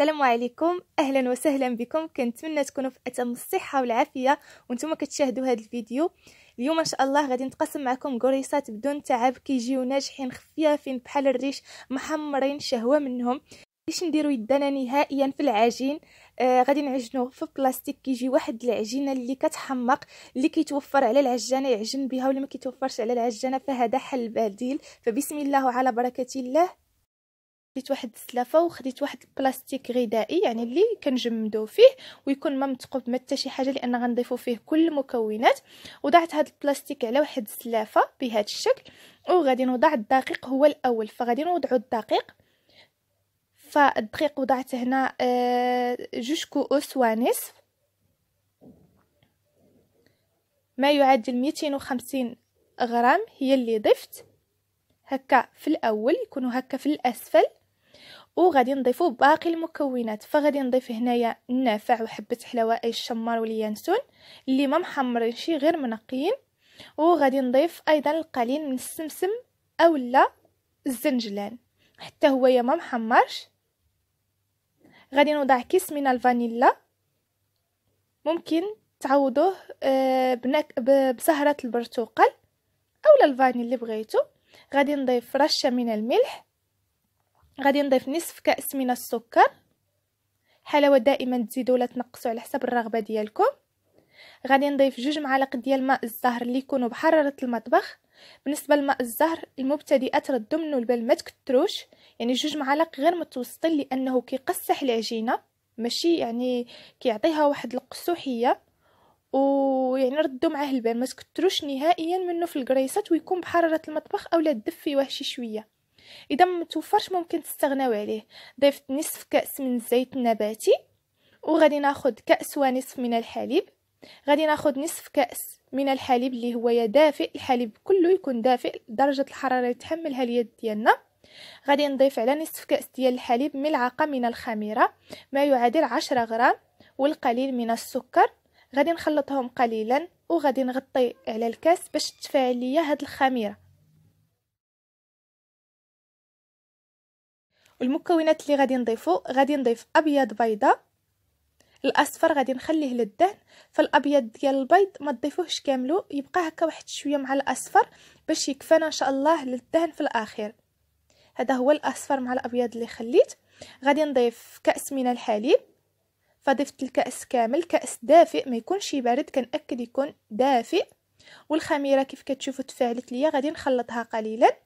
السلام عليكم اهلا وسهلا بكم كنتمنى تكونوا في اتم الصحه والعافيه وانتم كتشاهدوا هذا الفيديو اليوم ان شاء الله غادي نتقسم معكم كوريسات بدون تعب كيجيو ناجحين خفيافين بحال الريش محمرين شهوه منهم باش نديرو يدنا نهائيا في العجين آه غادي نعجنوه في بلاستيك كيجي واحد العجينه اللي كتحمق اللي كيتوفر على العجانه يعجن بها ولا ما كيتوفرش على العجانه فهذا حل بديل فبسم الله وعلى بركه الله خديت واحد السلافه وخديت واحد البلاستيك غذائي يعني اللي كنجمدو فيه ويكون ما مثقوب ما حتى شي حاجه لان غنضيفو فيه كل المكونات وضعت هذا البلاستيك على واحد السلافه بهذا الشكل وغادي نوضع الدقيق هو الاول فغادي نوضعو الدقيق فالدقيق وضعت هنا آه، جوج كؤوس ونصف ما يعادل 250 غرام هي اللي ضفت هكا في الاول يكونوا هكا في الاسفل وغادي نضيفو باقي المكونات فغادي نضيف هنايا النافع وحبه حلوه اي الشمار واليانسون اللي ما محمرينش غير منقيين وغادي نضيف ايضا القليل من السمسم اولا الزنجلان حتى هو يا ما محمرش غادي نوضع كيس من الفانيلا ممكن تعوضوه آه، بزهره البرتقال اولا الفاني اللي بغيتو غادي نضيف رشه من الملح غادي نضيف نصف كأس من السكر حلاوة دائما تزيدوا ولا تنقصوا على حسب الرغبة ديالكم غادي نضيف جوج معالق ديال ماء الزهر اللي يكونوا بحرارة المطبخ بالنسبة لماء الزهر المبتدئة تردوا منه البال ما تكتروش يعني جوج معالق غير متوسطين لأنه كيقصح العجينة ماشي يعني كيعطيها واحد القسوحية ويعني ردوا معاه البال ما تكتروش نهائيا منه في الكريسات ويكون بحراره المطبخ اولا دفيوه شي شويه اذا ما توفرش ممكن تستغناو عليه ضيفت نصف كاس من الزيت النباتي وغادي ناخذ كاس ونصف من الحليب غادي ناخذ نصف كاس من الحليب اللي هو دافئ الحليب كله يكون دافئ درجه الحراره يتحملها اليد ديالنا غادي نضيف على نصف كاس ديال الحليب ملعقه من الخميره ما يعادل 10 غرام والقليل من السكر غادي نخلطهم قليلا وغادي نغطي على الكاس باش تفاعل ليا هاد الخميره والمكونات اللي غادي نضيفو غادي نضيف ابيض بيضه الاصفر غادي نخليه للدهن فالابيض ديال البيض ما تضيفوهش كاملو يبقى هكا واحد شويه مع الاصفر باش يكفانا ان شاء الله للدهن في الاخير هذا هو الاصفر مع الابيض اللي خليت غادي نضيف كاس من الحليب فضفت الكاس كامل كاس دافئ ما يكونش بارد كنأكد يكون دافئ والخميره كيف كتشوفوا تفاعلت ليا غادي نخلطها قليلا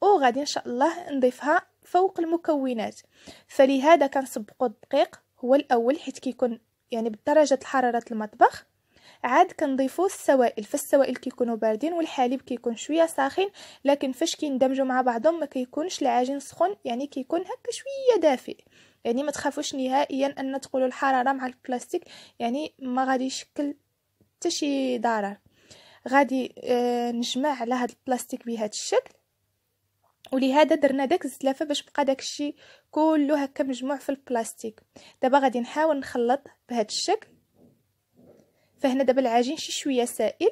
وغادي ان شاء الله نضيفها فوق المكونات فلهذا كنسبقوا الدقيق هو الاول حيت كيكون يعني بدرجه حراره المطبخ عاد كنضيفوا السوائل فالسوائل كيكونوا باردين والحليب كيكون شويه ساخن لكن فاش كيندمجوا مع بعضهم ما كيكونش العجين سخن يعني كيكون هكا شويه دافئ يعني ما تخافوش نهائيا ان تقولوا الحراره مع البلاستيك يعني ما غادي يشكل حتى شي ضرر غادي آه، نجمع على هذا البلاستيك بهذا الشكل ولهذا درنا داك الزلافه باش بقى داك الشيء كله هكا مجموع في البلاستيك دابا غادي نحاول نخلط بهذا الشكل فهنا دابا العجين شي شويه سائل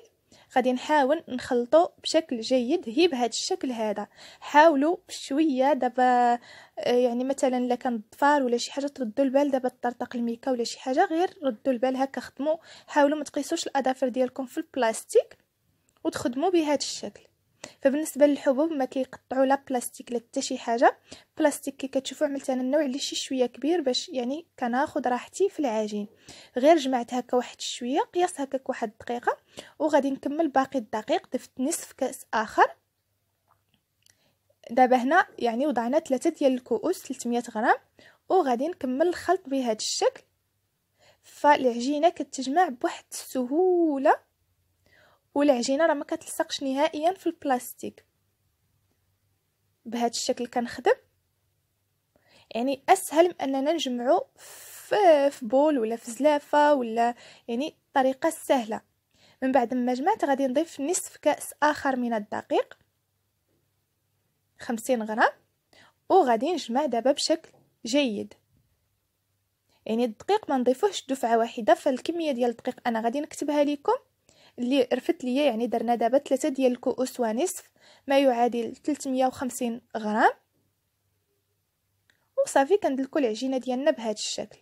غادي نحاول نخلطو بشكل جيد هي بهذا الشكل هذا حاولوا بشويه دابا آه، يعني مثلا الا كان الضفار ولا شي حاجه تردوا البال دابا الطرطق الميكا ولا شي حاجه غير ردوا البال هكا خدموا حاولوا ما تقيسوش الاظافر ديالكم في البلاستيك وتخدموا بهذا الشكل فبالنسبه للحبوب ما كيقطعوا لا بلاستيك لا حتى شي حاجه بلاستيك كي كتشوفوا عملت انا النوع اللي شي شويه كبير باش يعني كناخذ راحتي في العجين غير جمعت هكا واحد شويه قياس هكاك واحد الدقيقه وغادي نكمل باقي الدقيق ضفت نصف كاس اخر دابا هنا يعني وضعنا ثلاثة ديال الكؤوس 300 غرام وغادي نكمل الخلط بهذا الشكل فالعجينه كتجمع بواحد السهوله والعجينه راه ما كتلصقش نهائيا في البلاستيك بهذا الشكل كنخدم يعني اسهل من اننا نجمعو في بول ولا في زلافه ولا يعني طريقه سهله من بعد ما جمعت غادي نضيف نصف كاس اخر من الدقيق 50 غرام وغادي نجمع دابا بشكل جيد يعني الدقيق ما نضيفوهش دفعه واحده فالكميه ديال الدقيق انا غادي نكتبها لكم اللي رفت ليا يعني درنا دابا 3 ديال الكؤوس ونصف ما يعادل 350 غرام وصافي كندلكو العجينه ديالنا بهذا الشكل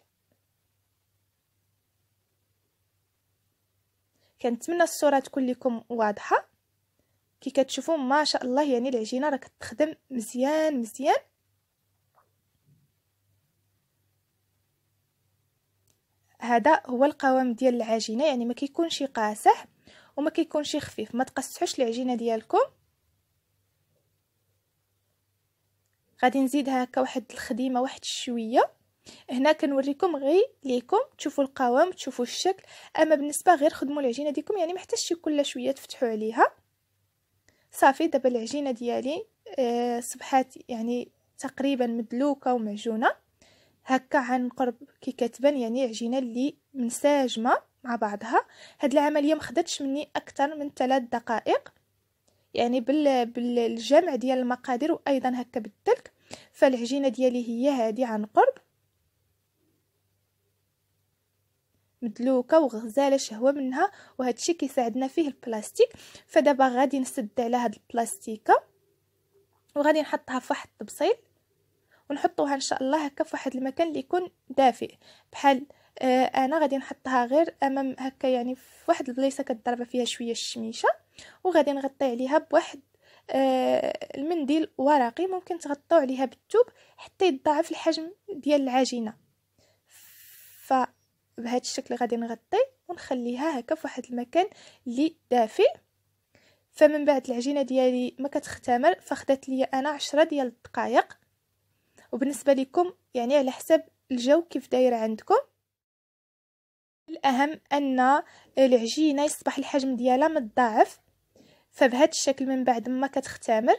كنتمنى الصوره تكون لكم واضحه كي كتشوفوا ما شاء الله يعني العجينه راه كتخدم مزيان مزيان هذا هو القوام ديال العجينه يعني ما كيكونش قاسح وما كيكونش خفيف ما تقصحوش العجينه ديالكم غادي نزيدها هكا واحد الخديمه واحد الشويه هنا كنوريكم غير ليكم تشوفوا القوام تشوفوا الشكل اما بالنسبه غير خدموا العجينه ديالكم يعني محتاجش كل شويه تفتحوا عليها صافي دابا العجينه ديالي أه صبحات يعني تقريبا مدلوكه ومعجونه هكا عن قرب كي كتبان يعني عجينه اللي منساجمه مع بعضها هاد العمليه ما خدتش مني اكثر من ثلاث دقائق يعني بالجمع ديال المقادير وايضا هكا بالدلك فالعجينه ديالي هي هادي عن قرب مدلوكه وغزاله شهوه منها وهذا الشيء كيساعدنا فيه البلاستيك فدابا غادي نسد على هاد البلاستيكه وغادي نحطها في واحد الطبسيل ونحطوها ان شاء الله هكا في واحد المكان اللي يكون دافئ بحال آه، انا غادي نحطها غير امام هكا يعني في واحد البلايصه كتضرب فيها شويه الشميشه وغادي نغطي عليها بواحد آه، المنديل ورقي ممكن تغطوا عليها بالثوب حتى يتضاعف الحجم ديال العجينه فبهذا الشكل غادي نغطي ونخليها هكا فواحد المكان اللي دافئ فمن بعد العجينه ديالي ما كتختمر فخدات لي انا عشرة ديال الدقائق وبالنسبه لكم يعني على حسب الجو كيف داير عندكم الأهم أن العجينة يصبح الحجم ديالها متضاعف فبهذا الشكل من بعد ما كتختمر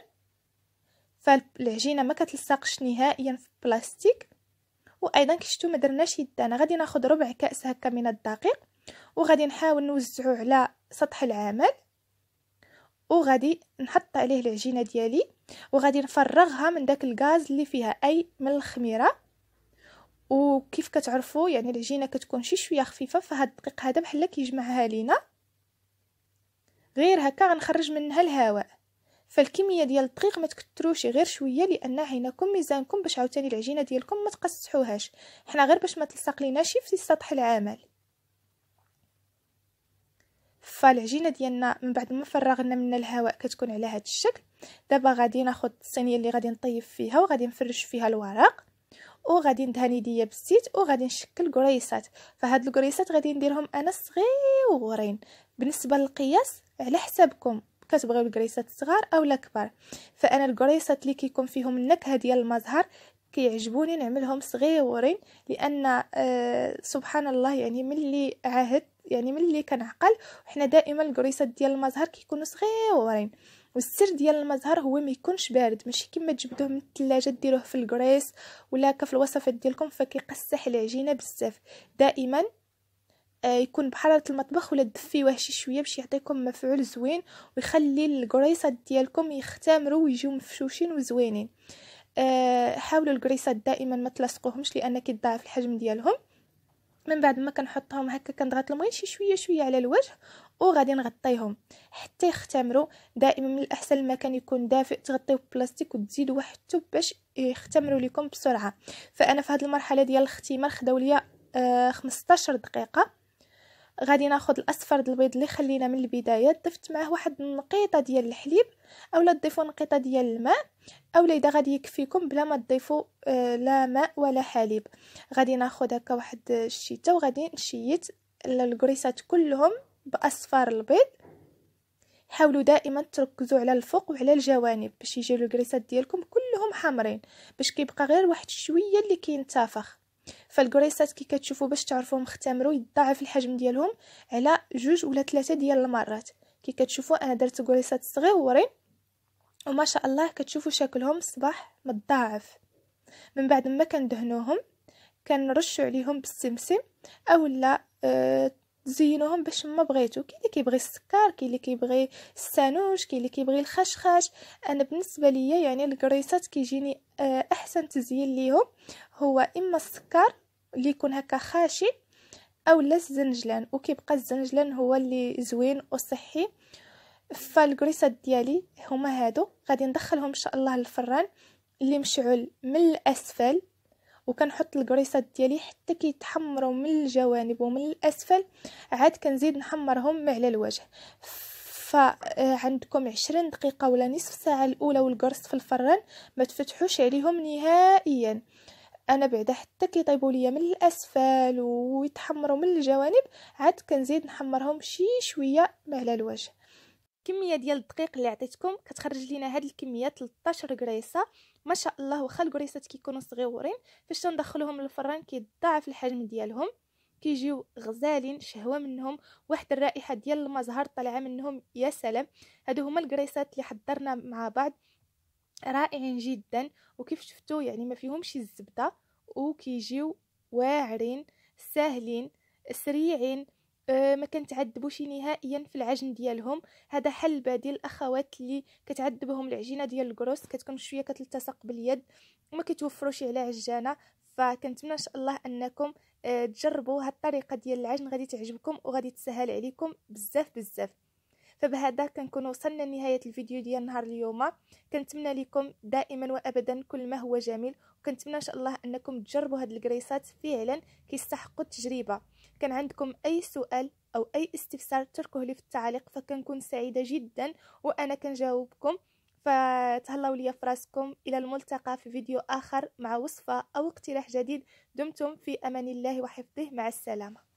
فالعجينه ما كتلصقش نهائيا في البلاستيك وايضا كشتو ما درناش يدانا غادي ناخذ ربع كاس هكا من الدقيق وغادي نحاول نوزعو على سطح العمل وغادي نحط عليه العجينه ديالي وغادي نفرغها من داك الغاز اللي فيها اي من الخميره كيف كتعرفوا يعني العجينه كتكون شي شويه خفيفه فهاد الدقيق هذا بحال كيجمعها لينا غير هكا غنخرج منها الهواء فالكميه ديال الدقيق ما تكثروش غير شويه لان عينكم ميزانكم باش عاوتاني العجينه ديالكم ما تقصحوهاش حنا غير باش ما تلصق ليناش في سطح العمل فالعجينه ديالنا من بعد ما فرغنا من الهواء كتكون على هذا الشكل دابا غادي ناخذ الصينيه اللي غادي نطيب فيها وغادي نفرش فيها الورق وغادي ندهني ديا بالزيت وغادي نشكل قريصات فهاد القريصات غادي نديرهم انا صغيورين بالنسبه للقياس على حسابكم كتبغيو القريصات صغار اولا كبار فانا القريصات اللي كيكون فيهم النكهه ديال المزهر كيعجبوني نعملهم صغيورين لان آه سبحان الله يعني ملي عهد يعني ملي كنعقل وحنا دائما القريصات ديال المزهر كيكونوا صغيورين والسر ديال المزهر هو ما يكونش بارد ماشي كما تجبدوه من الثلاجه ديروه في الكريس ولا هكا في الوصفات ديالكم فكيقسح العجينه بزاف دائما آه، يكون بحراره المطبخ ولا دفيوه شي شويه باش يعطيكم مفعول زوين ويخلي الكريسات ديالكم يختمروا ويجيو مفشوشين وزوينين آه، حاولوا الكريسات دائما ما تلصقوهمش لان كيضاعف الحجم ديالهم من بعد ما كنحطهم هكا كنضغط المهم شي شويه شويه على الوجه وغادي نغطيهم حتى يختمروا دائما من الاحسن المكان يكون دافئ تغطيو ببلاستيك واحد التوب باش آه، يختمروا لكم بسرعه فانا في هذه المرحله ديال الاختمار خداو ليا آه 15 دقيقه غادي ناخذ الاصفر البيض اللي خلينا من البدايه ضفت معاه واحد النقيطه ديال الحليب اولا تضيفوا نقيطه ديال الماء اولاد غادي يكفيكم بلا ما تضيفوا آه، لا ماء ولا حليب غادي ناخذ هكا واحد الشيته وغادي نشيت الكريسات كلهم باصفار البيض حاولوا دائما تركزوا على الفوق وعلى الجوانب باش يجيو الكريسات ديالكم كلهم حمرين باش كيبقى غير واحد شويه اللي كينتفخ فالكريسات كي كتشوفوا باش تعرفوهم اختمروا يضاعف الحجم ديالهم على جوج ولا ثلاثه ديال المرات كي كتشوفوا انا درت كريسات صغيورين وما شاء الله كتشوفوا شكلهم الصباح متضاعف من بعد ما كندهنوهم كنرشوا عليهم بالسمسم اولا آه زينوهم باش ما بغيتو كاين اللي كيبغي السكر كاين اللي كيبغي السانوش كاين اللي كيبغي الخشخاش انا بالنسبه ليا يعني الكريسات كيجيني آه، احسن تزيين ليهم هو اما السكر اللي يكون هكا خاشن اولا الزنجلان وكيبقى الزنجلان هو اللي زوين وصحي فالكريسات ديالي هما هادو غادي ندخلهم ان شاء الله للفران اللي مشعل من الاسفل وكنحط الكريسات ديالي حتى كيتحمروا من الجوانب ومن الاسفل عاد كنزيد نحمرهم على الوجه فعندكم آه، عشرين دقيقه ولا نصف ساعه الاولى والقرص في الفران ما تفتحوش عليهم نهائيا انا بعدا حتى كيطيبوا ليا من الاسفل ويتحمروا من الجوانب عاد كنزيد نحمرهم شي شويه على الوجه الكميه ديال الدقيق اللي عطيتكم كتخرج لينا هاد الكميه 13 كريسه ما شاء الله واخا الكريسات كيكونوا صغيورين فاش تندخلوهم للفران كيضاعف الحجم ديالهم كيجيو غزالين شهوه منهم واحد الرائحه ديال المزهر طالعه منهم يا سلام هادو هما الكريسات اللي حضرنا مع بعض رائعين جدا وكيف شفتوا يعني ما فيهمش الزبده وكيجيو واعرين ساهلين سريعين آه، ما كنتعذبوش نهائيا في العجن ديالهم هذا حل بديل الاخوات اللي كتعذبهم العجينه ديال الكروس كتكون شويه كتلتصق باليد وما كيتوفروش على عجانه فكنتمنى ان شاء الله انكم آه، تجربوا هالطريقه ديال العجن غادي تعجبكم وغادي تسهل عليكم بزاف بزاف فبهذا كنكون وصلنا لنهايه الفيديو ديال نهار اليوم كنتمنى لكم دائما وابدا كل ما هو جميل وكنتمنى ان شاء الله انكم تجربوا هاد الكريسات فعلا كيستحقوا التجربه كان عندكم اي سؤال او اي استفسار تركوه لي في التعليق فكنكون سعيده جدا وانا كنجاوبكم فتهلاو ليا فراسكم الى الملتقى في فيديو اخر مع وصفه او اقتراح جديد دمتم في امان الله وحفظه مع السلامه